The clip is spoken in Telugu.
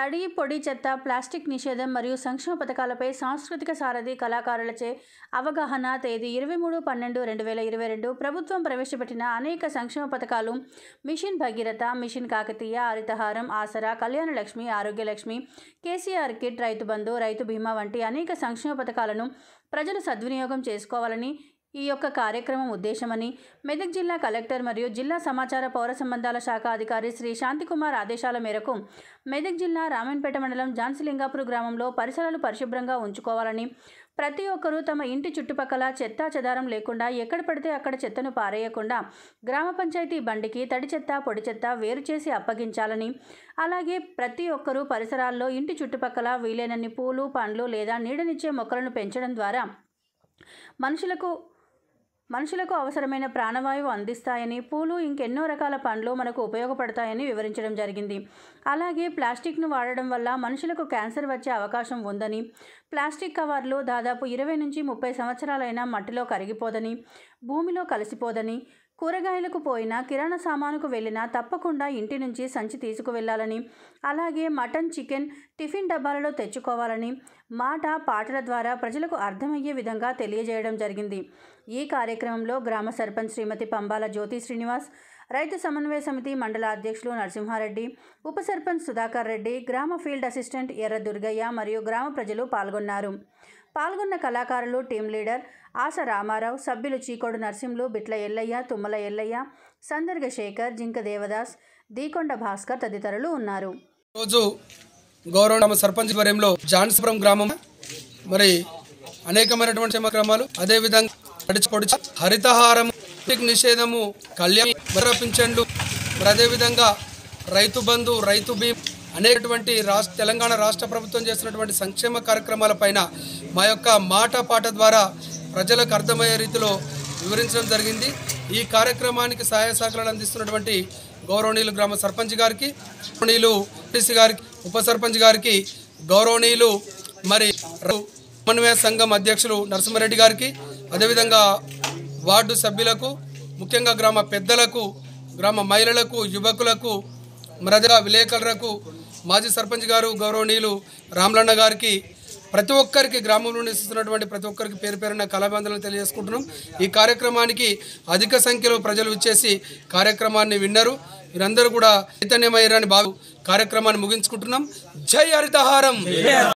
తడి పొడి చెత్త ప్లాస్టిక్ నిషేధం మరియు సంక్షేమ పథకాలపై సాంస్కృతిక సారథి కళాకారులచే అవగాహన తేదీ ఇరవై మూడు పన్నెండు రెండు వేల ఇరవై రెండు ప్రభుత్వం ప్రవేశపెట్టిన అనేక సంక్షేమ పథకాలు mission Bhagiratha mission Kakatiya Harithaharam Aasara Kalyana Lakshmi Arogyalakshmi KCR kit రైతు బంధు రైతు బీమా వంటి అనేక సంక్షేమ పథకాలను ప్రజలు సద్వినియోగం చేసుకోవాలని ఈ యొక్క కార్యక్రమం ఉద్దేశమని మెదక్ జిల్లా కలెక్టర్ మరియు జిల్లా సమాచార పౌర సంబంధాల శాఖ అధికారి శ్రీ శాంతికుమార్ ఆదేశాల మేరకు మెదక్ జిల్లా రామన్పేట మండలం జాన్సిలింగాపూర్ గ్రామంలో పరిసరాలు పరిశుభ్రంగా ఉంచుకోవాలని ప్రతి ఒక్కరూ తమ ఇంటి చుట్టుపక్కల చెత్తా చెదారం లేకుండా ఎక్కడ పడితే అక్కడ చెత్తను పారేయకుండా గ్రామ పంచాయతీ బండికి తడి చెత్త పొడి చెత్త వేరు చేసి అప్పగించాలని అలాగే ప్రతి ఒక్కరూ పరిసరాల్లో ఇంటి చుట్టుపక్కల వీలైనన్ని పూలు పండ్లు లేదా నీడనిచ్చే మొక్కలను పెంచడం ద్వారా మనుషులకు మనుషులకు అవసరమైన ప్రాణవాయువు అందిస్తాయని పూలు ఇంకెన్నో రకాల పండ్లు మనకు ఉపయోగపడతాయని వివరించడం జరిగింది అలాగే ప్లాస్టిక్ను వాడడం వల్ల మనుషులకు క్యాన్సర్ వచ్చే అవకాశం ఉందని ప్లాస్టిక్ కవర్లు దాదాపు ఇరవై నుంచి ముప్పై సంవత్సరాలైనా మట్టిలో కరిగిపోదని భూమిలో కలిసిపోదని కూరగాయలకు పోయినా కిరాణా సామానుకు వెళ్ళినా తప్పకుండా ఇంటి నుంచి సంచి తీసుకువెళ్ళాలని అలాగే మటన్ చికెన్ టిఫిన్ డబ్బాలలో తెచ్చుకోవాలని మాట పాటల ద్వారా ప్రజలకు అర్థమయ్యే విధంగా తెలియజేయడం జరిగింది ఈ కార్యక్రమంలో గ్రామ సర్పంచ్ శ్రీమతి పంబాల జ్యోతి శ్రీనివాస్ రైతు సమన్వయ సమితి మండల అధ్యక్షులు నరసింహారెడ్డి ఉప సర్పంచ్ సుధాకర్ రెడ్డి గ్రామ ఫీల్డ్ అసిస్టెంట్ ఎర్ర దుర్గయ్య మరియు గ్రామ ప్రజలు పాల్గొన్నారు పాల్గొన్న కళాకారులు టీం లీడర్ ఆశ రామారావు సభ్యులు చీకోడు నర్సింహులు బిట్ల ఎల్లయ్య తుమ్మల ఎల్లయ్య సందర్గ శేఖర్ జింక దేవదాస్ దీకొండ భాస్కర్ తదితరులు ఉన్నారు రోజు గౌరవ సర్పంచ్ వర్యంలో గ్రామం మరి అనేకమైనటువంటి అదేవిధంగా హరితహారం ప్లాస్టిక్ నిషేధము కళ్యాణ్ మరపించండు మరి అదేవిధంగా రైతు బంధు రైతు బీమ్ అనేటువంటి రాష్ట్ర తెలంగాణ రాష్ట్ర ప్రభుత్వం చేస్తున్నటువంటి సంక్షేమ కార్యక్రమాల పైన మా యొక్క మాట పాట ద్వారా ప్రజలకు అర్థమయ్యే రీతిలో వివరించడం జరిగింది ఈ కార్యక్రమానికి సహాయ సహకారాలు అందిస్తున్నటువంటి గౌరవనీయులు గ్రామ సర్పంచ్ గారికి గౌరవనీయులు టీసీ గారికి ఉప సర్పంచ్ గారికి గౌరవనీయులు మరి సమన్వయ సంఘం అధ్యక్షులు నరసింహారెడ్డి గారికి అదేవిధంగా వార్డు సభ్యులకు ముఖ్యంగా గ్రామ పెద్దలకు గ్రామ మహిళలకు యువకులకు ప్రజా విలేకరులకు మాజీ సర్పంచ్ గారు గౌరవనీయులు రామలన్న గారికి ప్రతి ఒక్కరికి గ్రామంలో నివసిస్తున్నటువంటి ప్రతి ఒక్కరికి పేరు పేరున కళాబంధనలు తెలియజేసుకుంటున్నాం ఈ కార్యక్రమానికి అధిక సంఖ్యలో ప్రజలు వచ్చేసి కార్యక్రమాన్ని విన్నారు మీరందరూ కూడా చైతన్యమయ్యారని బాగు కార్యక్రమాన్ని ముగించుకుంటున్నాం జై హరితహారం